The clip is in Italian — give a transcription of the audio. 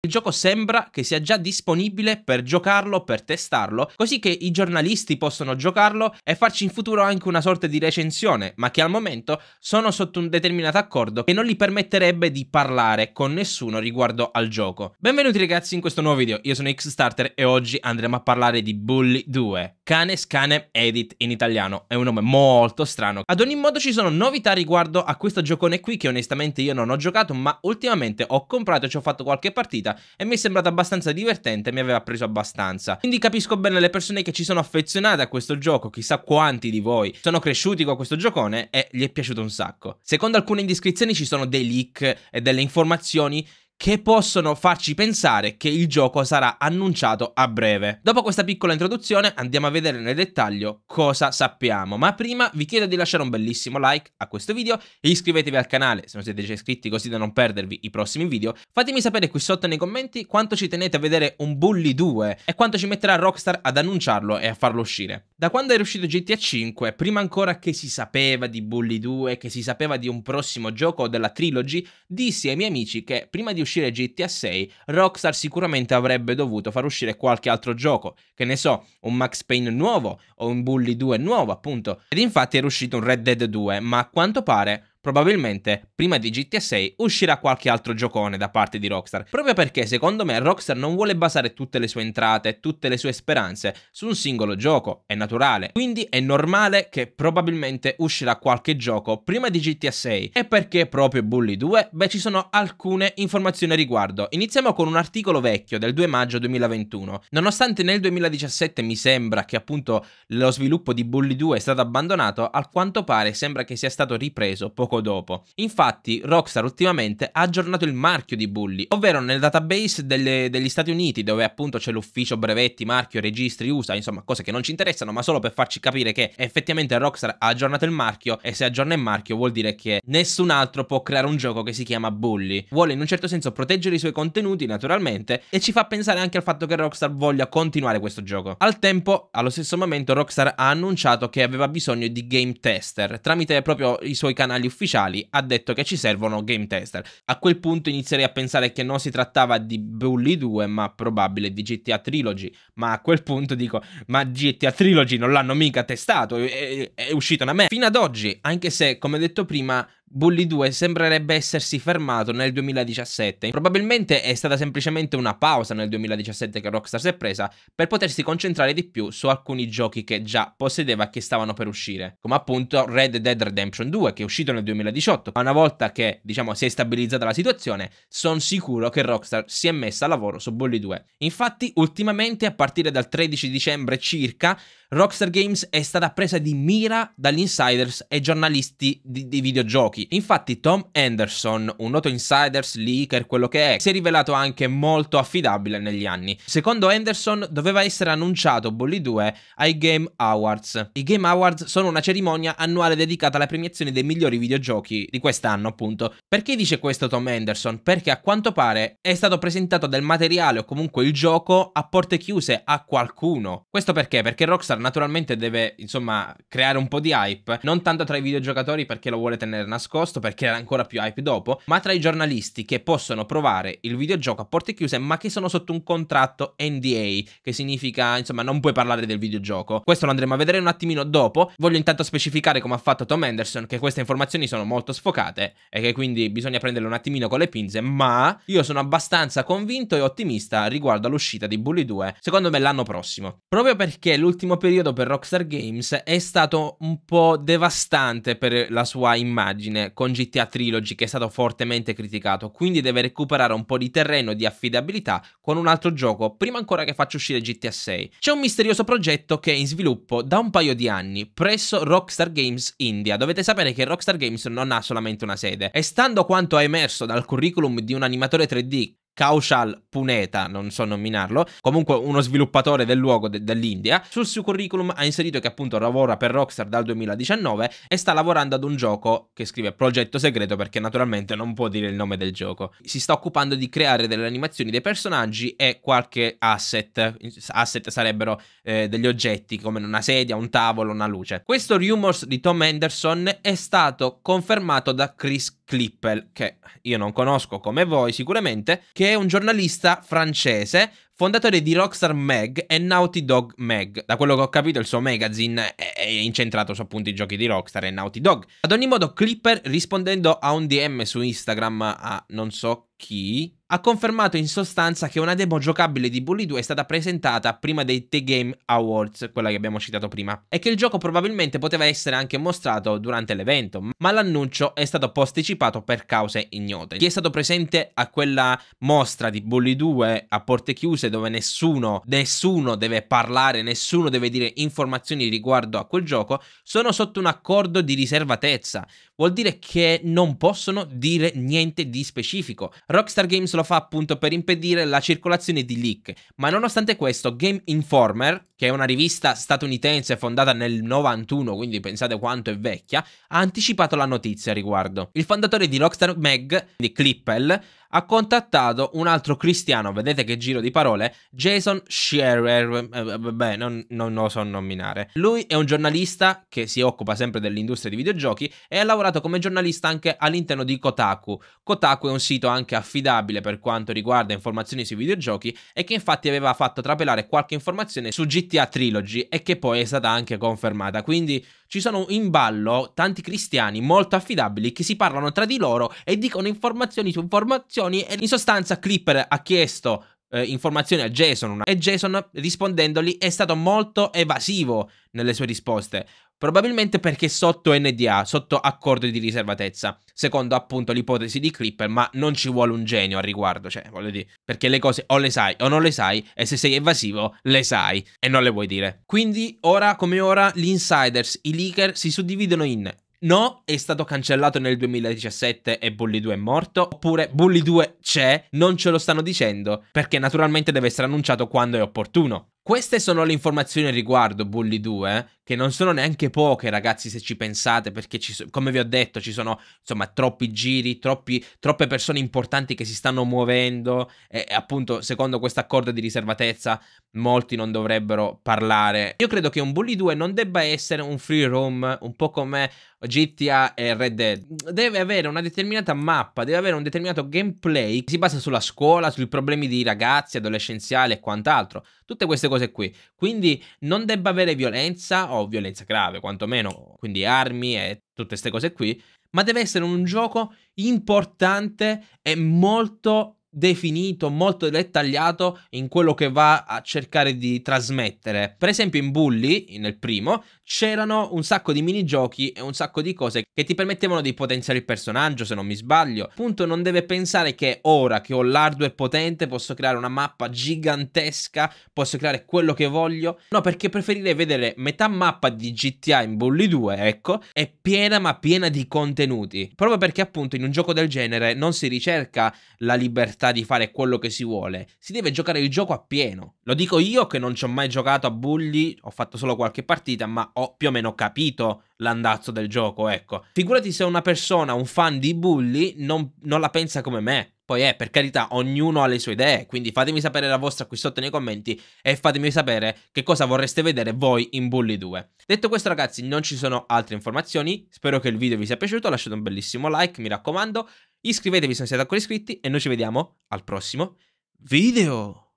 Il gioco sembra che sia già disponibile per giocarlo, per testarlo, così che i giornalisti possono giocarlo e farci in futuro anche una sorta di recensione, ma che al momento sono sotto un determinato accordo che non gli permetterebbe di parlare con nessuno riguardo al gioco. Benvenuti ragazzi in questo nuovo video, io sono Xstarter e oggi andremo a parlare di Bully 2, Cane Scanem Edit in italiano, è un nome molto strano. Ad ogni modo ci sono novità riguardo a questo giocone qui che onestamente io non ho giocato, ma ultimamente ho comprato e ci ho fatto qualche partita vita e mi è sembrato abbastanza divertente, mi aveva preso abbastanza. Quindi capisco bene le persone che ci sono affezionate a questo gioco, chissà quanti di voi sono cresciuti con questo giocone e gli è piaciuto un sacco. Secondo alcune indiscrezioni ci sono dei leak e delle informazioni che possono farci pensare che il gioco sarà annunciato a breve. Dopo questa piccola introduzione andiamo a vedere nel dettaglio cosa sappiamo, ma prima vi chiedo di lasciare un bellissimo like a questo video e iscrivetevi al canale se non siete già iscritti così da non perdervi i prossimi video. Fatemi sapere qui sotto nei commenti quanto ci tenete a vedere un Bully 2 e quanto ci metterà Rockstar ad annunciarlo e a farlo uscire. Da quando è uscito GTA 5, prima ancora che si sapeva di Bully 2, che si sapeva di un prossimo gioco o della trilogy, dissi ai miei amici che prima di uscire uscire GTA 6, Rockstar sicuramente avrebbe dovuto far uscire qualche altro gioco, che ne so, un Max Payne nuovo o un Bully 2 nuovo, appunto. Ed infatti era uscito un Red Dead 2, ma a quanto pare probabilmente prima di GTA 6 uscirà qualche altro giocone da parte di Rockstar, proprio perché secondo me Rockstar non vuole basare tutte le sue entrate, tutte le sue speranze su un singolo gioco, è naturale. Quindi è normale che probabilmente uscirà qualche gioco prima di GTA 6. E perché proprio Bully 2? Beh, ci sono alcune informazioni a riguardo. Iniziamo con un articolo vecchio del 2 maggio 2021. Nonostante nel 2017 mi sembra che appunto lo sviluppo di Bully 2 è stato abbandonato, a quanto pare sembra che sia stato ripreso poco poco dopo. Infatti Rockstar ultimamente ha aggiornato il marchio di Bully, ovvero nel database delle, degli Stati Uniti dove appunto c'è l'ufficio brevetti, marchio, registri, USA, insomma cose che non ci interessano ma solo per farci capire che effettivamente Rockstar ha aggiornato il marchio e se aggiorna il marchio vuol dire che nessun altro può creare un gioco che si chiama Bully. Vuole in un certo senso proteggere i suoi contenuti naturalmente e ci fa pensare anche al fatto che Rockstar voglia continuare questo gioco. Al tempo, allo stesso momento Rockstar ha annunciato che aveva bisogno di game tester tramite proprio i suoi canali ufficiali ufficiali ha detto che ci servono game tester. A quel punto inizierei a pensare che non si trattava di Bully 2, ma probabile di GTA Trilogy. Ma a quel punto dico, ma GTA Trilogy non l'hanno mica testato, è, è uscito da me. Fino ad oggi, anche se, come detto prima, Bully 2 sembrerebbe essersi fermato nel 2017. Probabilmente è stata semplicemente una pausa nel 2017 che Rockstar si è presa per potersi concentrare di più su alcuni giochi che già possedeva e che stavano per uscire, come appunto Red Dead Redemption 2 che è uscito nel 2018. Ma una volta che, diciamo, si è stabilizzata la situazione, sono sicuro che Rockstar si è messa a lavoro su Bully 2. Infatti, ultimamente a partire dal 13 dicembre circa, Rockstar Games è stata presa di mira dagli insiders e giornalisti di, di videogiochi giochi. Infatti Tom Anderson, un noto insider, leaker, quello che è, si è rivelato anche molto affidabile negli anni. Secondo Anderson doveva essere annunciato Bully 2 ai Game Awards. I Game Awards sono una cerimonia annuale dedicata alla premiazione dei migliori videogiochi di quest'anno appunto. Perché dice questo Tom Anderson? Perché a quanto pare è stato presentato del materiale o comunque il gioco a porte chiuse a qualcuno. Questo perché? Perché Rockstar naturalmente deve insomma creare un po' di hype, non tanto tra i videogiocatori perché lo vuole tenere nascosto, nascosto perché era ancora più hype dopo, ma tra i giornalisti che possono provare il videogioco a porte chiuse ma che sono sotto un contratto NDA, che significa insomma non puoi parlare del videogioco. Questo lo andremo a vedere un attimino dopo, voglio intanto specificare come ha fatto Tom Anderson che queste informazioni sono molto sfocate e che quindi bisogna prenderle un attimino con le pinze, ma io sono abbastanza convinto e ottimista riguardo all'uscita di Bully 2, secondo me l'anno prossimo. Proprio perché l'ultimo periodo per Rockstar Games è stato un po' devastante per la sua immagine con GTA Trilogy che è stato fortemente criticato, quindi deve recuperare un po' di terreno di affidabilità con un altro gioco prima ancora che faccia uscire GTA 6. C'è un misterioso progetto che è in sviluppo da un paio di anni presso Rockstar Games India. Dovete sapere che Rockstar Games non ha solamente una sede e stando quanto è emerso dal curriculum di un animatore 3D Kaushal Puneta, non so nominarlo, comunque uno sviluppatore del luogo de dell'India, sul suo curriculum ha inserito che appunto lavora per Rockstar dal 2019 e sta lavorando ad un gioco che scrive progetto segreto perché naturalmente non può dire il nome del gioco. Si sta occupando di creare delle animazioni dei personaggi e qualche asset, asset sarebbero eh, degli oggetti come una sedia, un tavolo, una luce. Questo rumors di Tom Henderson è stato confermato da Chris Clippel, che io non conosco come voi sicuramente, che è un giornalista francese, fondatore di Rockstar Mag e Naughty Dog Mag. Da quello che ho capito il suo magazine è, incentrato su appunto i giochi di Rockstar e Naughty Dog. Ad ogni modo Clipper rispondendo a un DM su Instagram a non so chi, ha confermato in sostanza che una demo giocabile di Bully 2 è stata presentata prima dei The Game Awards, quella che abbiamo citato prima, e che il gioco probabilmente poteva essere anche mostrato durante l'evento, ma l'annuncio è stato posticipato per cause ignote. Chi è stato presente a quella mostra di Bully 2 a porte chiuse dove nessuno, nessuno deve parlare, nessuno deve dire informazioni riguardo a quel quel gioco sono sotto un accordo di riservatezza. Vuol dire che non possono dire niente di specifico. Rockstar Games lo fa appunto per impedire la circolazione di leak, ma nonostante questo Game Informer, che è una rivista statunitense fondata nel 91, quindi pensate quanto è vecchia, ha anticipato la notizia a riguardo. Il fondatore di Rockstar Mag, di Clippel, ha contattato un altro cristiano, vedete che giro di parole, Jason Scherer, eh, eh, beh, non, non, lo so nominare. Lui è un giornalista che si occupa sempre dell'industria di videogiochi e ha lavorato come giornalista anche all'interno di Kotaku. Kotaku è un sito anche affidabile per quanto riguarda informazioni sui videogiochi e che infatti aveva fatto trapelare qualche informazione su GTA Trilogy e che poi è stata anche confermata, quindi ci sono in ballo tanti cristiani molto affidabili che si parlano tra di loro e dicono informazioni su informazioni informazioni e in sostanza Clipper ha chiesto eh, informazioni a Jason e Jason rispondendogli è stato molto evasivo nelle sue risposte probabilmente perché sotto NDA, sotto accordo di riservatezza, secondo appunto l'ipotesi di Clipper, ma non ci vuole un genio al riguardo, cioè voglio dire, perché le cose o le sai o non le sai e se sei evasivo le sai e non le vuoi dire. Quindi ora come ora gli insiders, i leaker si suddividono in No, è stato cancellato nel 2017 e Bully 2 è morto. Oppure Bully 2 c'è, non ce lo stanno dicendo, perché naturalmente deve essere annunciato quando è opportuno. Queste sono le informazioni riguardo Bully 2, eh, che non sono neanche poche, ragazzi, se ci pensate, perché ci, come vi ho detto, ci sono insomma troppi giri, troppi, troppe persone importanti che si stanno muovendo e appunto, secondo questo accordo di riservatezza, molti non dovrebbero parlare. Io credo che un Bully 2 non debba essere un free roam, un po' come GTA e Red Dead. Deve avere una determinata mappa, deve avere un determinato gameplay che si basa sulla scuola, sui problemi di ragazzi, adolescenziali e quant'altro. Tutte queste cose cose qui. Quindi non debba avere violenza o violenza grave, quantomeno, quindi armi e tutte queste cose qui, ma deve essere un gioco importante e molto definito, molto dettagliato in quello che va a cercare di trasmettere. Per esempio in Bully, nel primo, c'erano un sacco di minigiochi e un sacco di cose che ti permettevano di potenziare il personaggio, se non mi sbaglio. Appunto, non deve pensare che ora che ho l'hardware potente posso creare una mappa gigantesca, posso creare quello che voglio. No, perché preferirei vedere metà mappa di GTA in Bully 2, ecco, è piena ma piena di contenuti. Proprio perché appunto in un gioco del genere non si ricerca la libertà di fare quello che si vuole, si deve giocare il gioco a pieno. Lo dico io che non ci ho mai giocato a Bully, ho fatto solo qualche partita, ma ho più o meno capito l'andazzo del gioco, ecco. Figurati se una persona, un fan di Bully, non, non la pensa come me. Poi è, eh, per carità, ognuno ha le sue idee, quindi fatemi sapere la vostra qui sotto nei commenti e fatemi sapere che cosa vorreste vedere voi in Bully 2. Detto questo ragazzi, non ci sono altre informazioni, spero che il video vi sia piaciuto, lasciate un bellissimo like, mi raccomando, iscrivetevi se non siete ancora iscritti e noi ci vediamo al prossimo video!